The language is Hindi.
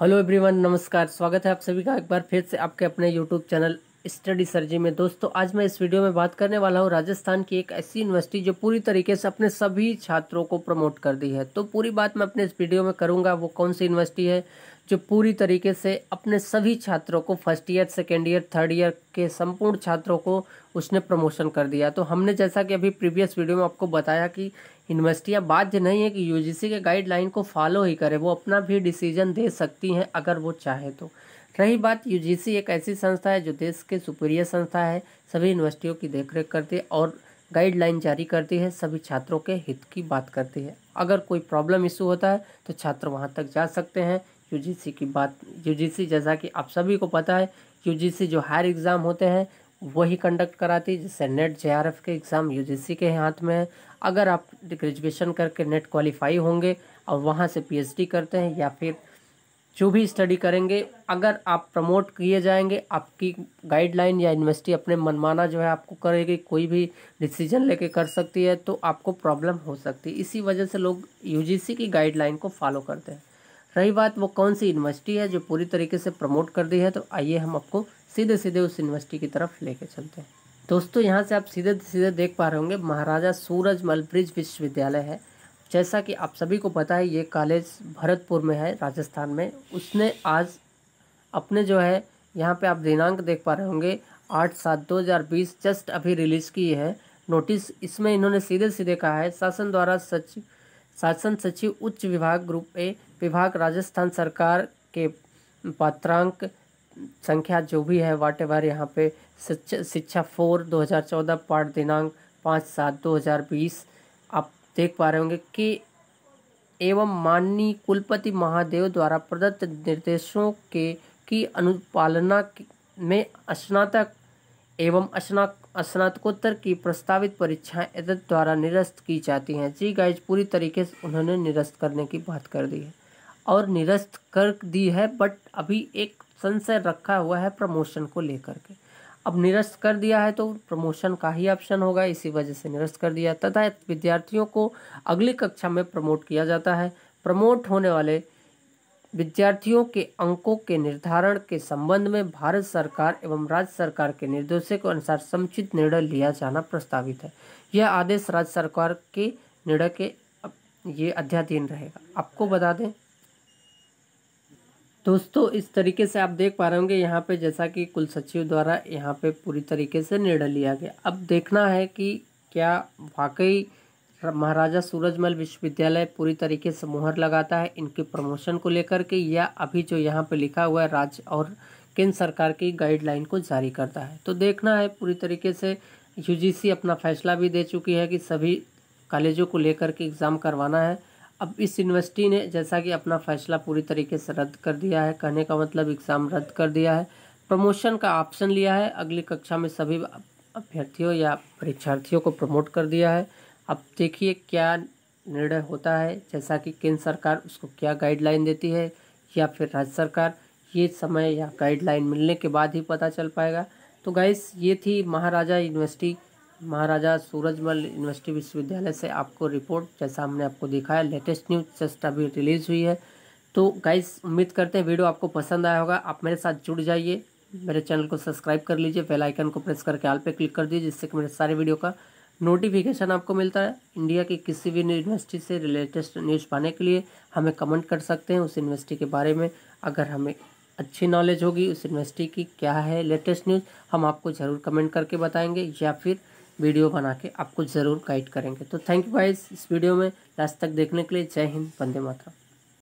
हेलो एवरीवन नमस्कार स्वागत है आप सभी का एक बार फिर से आपके अपने यूट्यूब चैनल स्टडी सर्जी में दोस्तों आज मैं इस वीडियो में बात करने वाला हूँ राजस्थान की एक ऐसी यूनिवर्सिटी जो पूरी तरीके से अपने सभी छात्रों को प्रमोट कर दी है तो पूरी बात मैं अपने इस वीडियो में करूँगा वो कौन सी यूनिवर्सिटी है जो पूरी तरीके से अपने सभी छात्रों को first year second year third year के संपूर्ण छात्रों को उसने प्रमोशन कर दिया तो हमने जैसा कि अभी प्रीवियस वीडियो में आपको बताया कि यूनिवर्सिटियाँ बाध्य नहीं है कि यूजीसी के गाइडलाइन को फॉलो ही करें वो अपना भी डिसीजन दे सकती हैं अगर वो चाहे तो रही बात यू एक ऐसी संस्था है जो देश के सुपीरियर संस्था है सभी यूनिवर्सिटियों की देख करती है और गाइडलाइन जारी करती है सभी छात्रों के हित की बात करती है अगर कोई प्रॉब्लम इशू होता है तो छात्र वहाँ तक जा सकते हैं यूजीसी की बात यूजीसी जैसा कि आप सभी को पता है यूजीसी जो हायर एग्ज़ाम होते हैं वही कंडक्ट कराती है जैसे नेट जे के एग्ज़ाम यूजीसी के हाथ में है अगर आप ग्रेजुएशन करके नेट क्वालिफाई होंगे और वहाँ से पीएचडी करते हैं या फिर जो भी स्टडी करेंगे अगर आप प्रमोट किए जाएंगे आपकी गाइडलाइन या यूनिवर्सिटी अपने मनमाना जो है आपको करेगी कोई भी डिसीजन लेके कर सकती है तो आपको प्रॉब्लम हो सकती है इसी वजह से लोग यूजीसी की गाइडलाइन को फॉलो करते हैं रही बात वो कौन सी यूनिवर्सिटी है जो पूरी तरीके से प्रमोट कर दी है तो आइए हम आपको सीधे सीधे उस यूनिवर्सिटी की तरफ लेके चलते हैं दोस्तों यहाँ से आप सीधे सीधे देख पा रहे होंगे महाराजा सूरज ब्रिज विश्वविद्यालय है जैसा कि आप सभी को पता है ये कॉलेज भरतपुर में है राजस्थान में उसने आज अपने जो है यहाँ पे आप दिनांक देख पा रहे होंगे आठ सात दो हज़ार बीस जस्ट अभी रिलीज़ की है नोटिस इसमें इन्होंने सीधे सीधे कहा है शासन द्वारा सच शासन सचिव उच्च विभाग ग्रुप ए विभाग राजस्थान सरकार के पात्रांक संख्या जो भी है वाट एवर यहाँ पे शिक्षा फोर 2014 पाठ दिनांक पाँच सात 2020 आप देख पा रहे होंगे कि एवं माननीय कुलपति महादेव द्वारा प्रदत्त निर्देशों के की अनुपालना में स्नातक एवं स्नातक स्नातकोत्तर की प्रस्तावित परीक्षाएं एदत द्वारा निरस्त की जाती हैं जी गाइज पूरी तरीके से उन्होंने निरस्त करने की बात कर दी है और निरस्त कर दी है बट अभी एक संशय रखा हुआ है प्रमोशन को लेकर के अब निरस्त कर दिया है तो प्रमोशन का ही ऑप्शन होगा इसी वजह से निरस्त कर दिया तथा विद्यार्थियों को अगली कक्षा में प्रमोट किया जाता है प्रमोट होने वाले विद्यार्थियों के अंकों के निर्धारण के संबंध में भारत सरकार एवं राज्य सरकार के निर्देशों के अनुसार समुचित निर्णय लिया जाना प्रस्तावित है यह आदेश राज्य सरकार के निर्णय के ये अध्याधीन रहेगा आपको बता दें दोस्तों इस तरीके से आप देख पा रहे होंगे यहाँ पे जैसा कि कुल सचिव द्वारा यहाँ पे पूरी तरीके से निर्णय लिया गया अब देखना है कि क्या वाकई महाराजा सूरजमल विश्वविद्यालय पूरी तरीके से मुहर लगाता है इनके प्रमोशन को लेकर के या अभी जो यहाँ पे लिखा हुआ है राज्य और केंद्र सरकार की गाइडलाइन को जारी करता है तो देखना है पूरी तरीके से यूजीसी अपना फैसला भी दे चुकी है कि सभी कॉलेजों को लेकर के एग्ज़ाम करवाना है अब इस यूनिवर्सिटी ने जैसा कि अपना फैसला पूरी तरीके से रद्द कर दिया है कहने का मतलब एग्ज़ाम रद्द कर दिया है प्रमोशन का ऑप्शन लिया है अगली कक्षा में सभी अभ्यर्थियों या परीक्षार्थियों को प्रमोट कर दिया है अब देखिए क्या निर्णय होता है जैसा कि केंद्र सरकार उसको क्या गाइडलाइन देती है या फिर राज्य सरकार ये समय या गाइडलाइन मिलने के बाद ही पता चल पाएगा तो गाइस ये थी महाराजा यूनिवर्सिटी महाराजा सूरजमल यूनिवर्सिटी विश्वविद्यालय से आपको रिपोर्ट जैसा हमने आपको दिखाया लेटेस्ट न्यूज जस्ट अभी रिलीज़ हुई है तो गाइस उम्मीद करते हैं वीडियो आपको पसंद आया होगा आप मेरे साथ जुड़ जाइए मेरे चैनल को सब्सक्राइब कर लीजिए बेल आइकन को प्रेस करके आल पे क्लिक कर दीजिए जिससे कि मेरे सारे वीडियो का नोटिफिकेशन आपको मिलता है इंडिया की किसी भी यूनिवर्सिटी से रिलेटेस्ट न्यूज़ पाने के लिए हमें कमेंट कर सकते हैं उस यूनिवर्सिटी के बारे में अगर हमें अच्छी नॉलेज होगी उस यूनिवर्सिटी की क्या है लेटेस्ट न्यूज़ हम आपको ज़रूर कमेंट करके बताएंगे या फिर वीडियो बना के आपको ज़रूर गाइड करेंगे तो थैंक यू बाइज़ इस वीडियो में लास्ट तक देखने के लिए जय हिंद वंदे मातरम